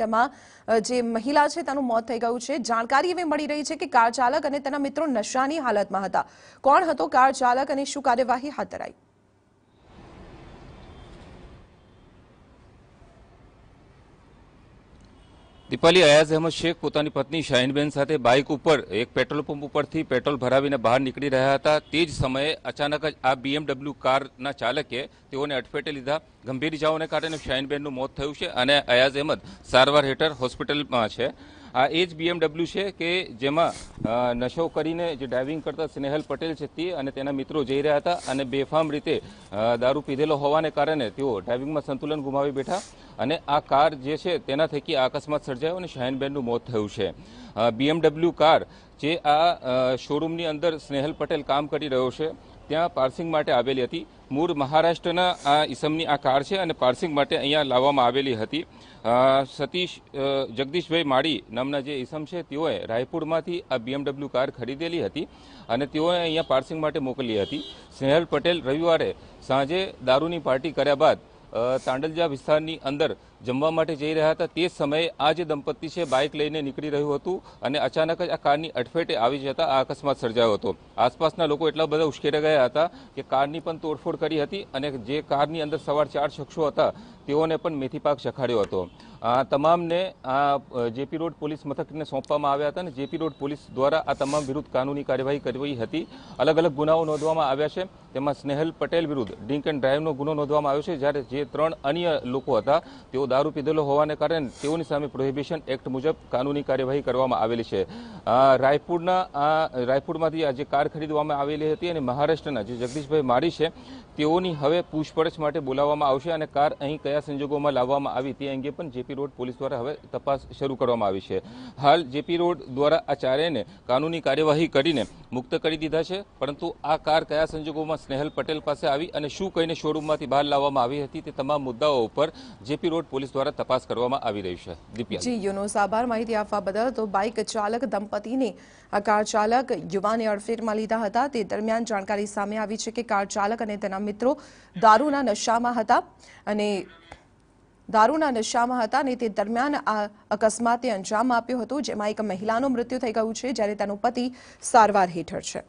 તેમાં જે મહિલા છે તેનું મોત થઈ ગયું છે જાણકારી એવી મળી રહી છે કે કાર ચાલક અને તેના મિત્રો નશાની હાલતમાં હતા કોણ હતો કાર ચાલક અને શું કાર્યવાહી હાથ ધરાઈ દીપાલી અયાઝ અહેમદ શેખ પોતાની પત્ની શાહીનબેન સાથે બાઇક ઉપર એક પેટ્રોલ પંપ ઉપરથી પેટ્રોલ ભરાવીને બહાર નીકળી રહ્યા હતા તે જ સમયે અચાનક જ આ બીએમડબલ્યુ કારના ચાલકે તેઓને અટફેટે લીધા ગંભીર ઇજાઓને કારણે શાહીનબેનનું મોત થયું છે અને અયાઝ અહેમદ સારવાર હેઠળ હોસ્પિટલમાં છે આ એ જ બીએમડબલ્યુ છે કે જેમાં નશો કરીને જે ડ્રાઇવિંગ કરતા સ્નેહલ પટેલ છે તે અને તેના મિત્રો જઈ રહ્યા હતા અને બેફામ રીતે દારૂ પીધેલો હોવાને કારણે તેઓ ડ્રાઇવિંગમાં સંતુલન ગુમાવી બેઠા અને આ કાર જે છે તેના થકી અકસ્માત સર્જાયો અને શાહીનબેનનું મોત થયું છે બીએમડબલ્યુ કાર જે આ શોરૂમની અંદર સ્નેહલ પટેલ કામ કરી રહ્યો છે ત્યાં પાર્સિંગ માટે આવેલી હતી મૂળ મહારાષ્ટ્રના આ ઇસમની આ કાર છે અને પાર્સિંગ માટે અહીંયા લાવવામાં આવેલી હતી સતીશ જગદીશભાઈ માળી નામના જે ઇસમ છે તેઓએ રાયપુરમાંથી આ બીએમડબલ્યુ કાર ખરીદેલી હતી અને તેઓએ અહીંયા પાર્સિંગ માટે મોકલી હતી સ્નેહલ પટેલ રવિવારે સાંજે દારૂની પાર્ટી કર્યા બાદ તાંડલજા વિસ્તારની અંદર જમવા માટે જઈ રહ્યા હતા તે સમયે આ જે દંપતી છે બાઇક લઈને નીકળી રહ્યું હતું અને અચાનક જ આ કારની અટફેટે આવી જતા આ અકસ્માત સર્જાયો હતો આસપાસના લોકો એટલા બધા ઉશ્કેરા ગયા હતા કે કારની પણ તોડફોડ કરી હતી અને જે કારની અંદર સવાર ચાર શખ્સો હતા તેઓને પણ મેથી પાક ચખાડ્યો હતો આ તમામને આ જેપી રોડ પોલીસ મથકને સોંપવામાં આવ્યા હતા અને જેપી રોડ પોલીસ દ્વારા આ તમામ વિરુદ્ધ કાનૂની કાર્યવાહી કરવી હતી અલગ અલગ ગુનાઓ નોંધવામાં આવ્યા છે તેમાં સ્નેહલ પટેલ વિરુદ્ધ ડ્રિંક એન્ડ ડ્રાઈવનો ગુનો નોંધવામાં આવ્યો છે જ્યારે જે ત્રણ અન્ય લોકો હતા તેઓ દારૂ પીધેલો હોવાને કારણે તેઓની સામે પ્રોહિબિશન એક્ટ મુજબ કાનૂની કાર્યવાહી કરવામાં આવેલી છે રાયપુરના રાયપુરમાંથી આજે કાર ખરીદવામાં આવેલી હતી અને મહારાષ્ટ્રના જે જગદીશભાઈ મારી છે તેઓની હવે પૂછપરછ માટે બોલાવવામાં આવશે અને કાર અહીં કયા સંજોગોમાં લાવવામાં આવી તે અંગે પણ જેપી રોડ પોલીસ દ્વારા હવે તપાસ શરૂ કરવામાં આવી છે હાલ જેપી રોડ દ્વારા આ ચારેયને કાનૂની કાર્યવાહી કરીને મુક્ત કરી દીધા છે પરંતુ આ કાર કયા સંજોગોમાં સ્નેહલ પટેલ પાસે આવી અને શું કહીને શોરૂમમાંથી બહાર લાવવામાં આવી હતી તે તમામ મુદ્દાઓ ઉપર જેપી રોડ પોલીસ દ્વારા તપાસ કરવામાં આવી રહી છે દીપ્યા જી યુનો સાભાર માહિતી આપવા બદલ તો બાઇક ચાલક દંપતીને આ કાર ચાલક યુવાને અડફેટમાં લીધા હતા તે દરમિયાન જાણકારી સામે આવી છે કે કાર ચાલક અને તેના મિત્રો દારૂના નશામાં હતા અને દારૂના નશામાં હતા અને તે દરમિયાન આ અકસ્માતે અંજામ આપ્યો હતો જેમાં એક મહિલાનું મૃત્યુ થઈ ગયું છે જ્યારે તેનો પતિ સારવાર હેઠળ છે